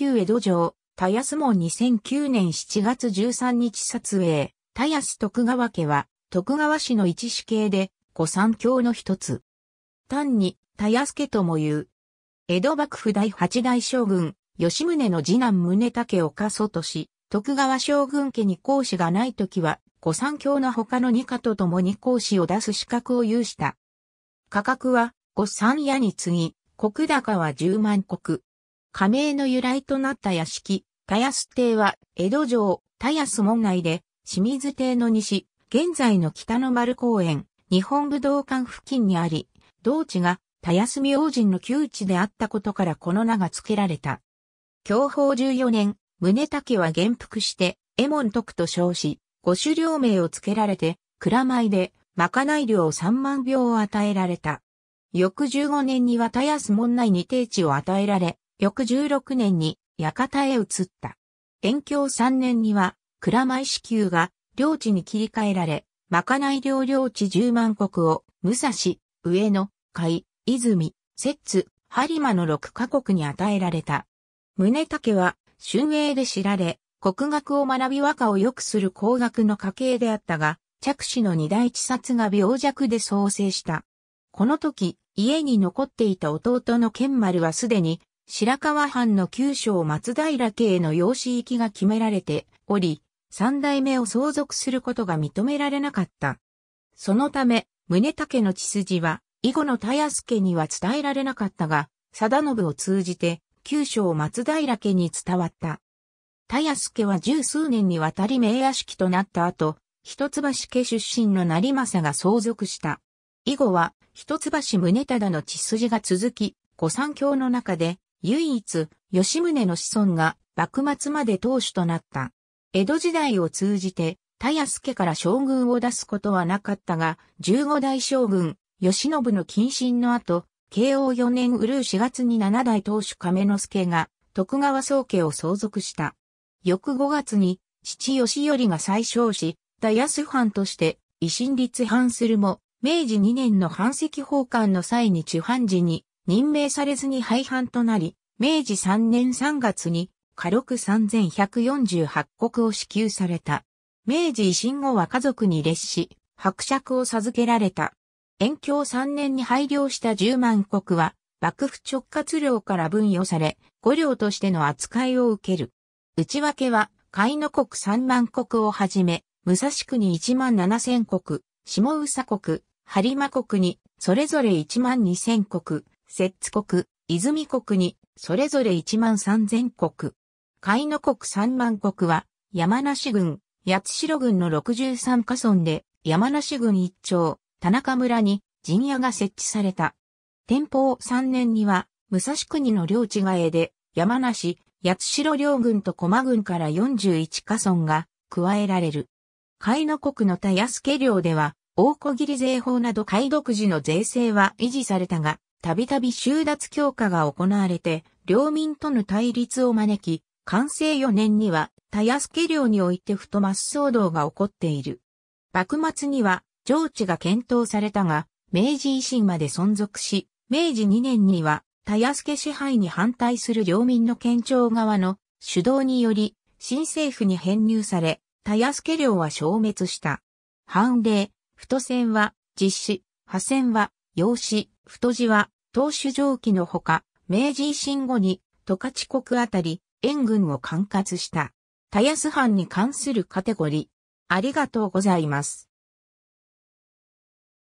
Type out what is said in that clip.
旧江戸城、田安門2009年7月13日撮影、田安徳川家は、徳川氏の一子系で、御三教の一つ。単に、田安家とも言う。江戸幕府第八代将軍、吉宗の次男宗武を過祖とし、徳川将軍家に講師がないときは、御三教の他の二家と共に講師を出す資格を有した。価格は、御三屋に次ぎ、国高は十万国、加盟の由来となった屋敷、田安邸は、江戸城、田安門内で、清水邸の西、現在の北の丸公園、日本武道館付近にあり、同地が、田安明神の旧地であったことからこの名が付けられた。享保14年、宗武は元服して、エモン徳と称し、五種両名を付けられて、蔵前で、まかない料3万票を与えられた。翌15年には田安門内に定地を与えられ、翌16年に館へ移った。延享3年には蔵前支給が領地に切り替えられ、まかない領領地10万国を武蔵、上野、海、泉、摂津、播磨の6カ国に与えられた。宗武は春英で知られ、国学を学び和歌を良くする工学の家系であったが、着手の二大地殺が病弱で創生した。この時、家に残っていた弟の剣丸はすでに白川藩の旧省松平家への養子行きが決められており、三代目を相続することが認められなかった。そのため、宗武の血筋は、以後の田安家には伝えられなかったが、貞信を通じて、九章松平家に伝わった。田安家は十数年にわたり名屋敷となった後、一橋家出身の成政が相続した。以後は、一橋宗忠の血筋が続き、御三教の中で、唯一、吉宗の子孫が幕末まで当主となった。江戸時代を通じて、田安家から将軍を出すことはなかったが、十五代将軍、吉信の謹慎の後、慶応四年うる四月に七代当主亀之助が、徳川宗家を相続した。翌五月に、父吉頼が再称し、田安藩として、維新立藩するも、明治二年の藩籍奉還の際に中藩時に、任命されずに廃藩となり、明治3年3月に、家禄3148国を支給された。明治維新後は家族に列し、伯爵を授けられた。延享3年に廃業した10万国は、幕府直轄領から分与され、御領としての扱いを受ける。内訳は、海の国3万国をはじめ、武蔵国1万7千国、下宇佐国、播磨国に、それぞれ1万2千国、摂津国、泉国に、それぞれ1万3000国。海野国3万国は、山梨郡、八代郡の63カ村で、山梨郡一丁、田中村に陣屋が設置された。天保3年には、武蔵国の領地替えで、山梨、八代両軍と駒軍から41カ村が加えられる。海野国の田安家領では、大小切税法など海独自の税制は維持されたが、たびたび収奪強化が行われて、領民との対立を招き、完成4年には、たやすけ領において太増騒動が起こっている。幕末には、上智が検討されたが、明治維新まで存続し、明治2年には、たやすけ支配に反対する領民の県庁側の主導により、新政府に編入され、たやすけ領は消滅した。判例、太戦は実施、破戦は用紙、太字は、当主上記のほか、明治維新後に、十勝国あたり、援軍を管轄した。たやす藩に関するカテゴリー。ありがとうございます。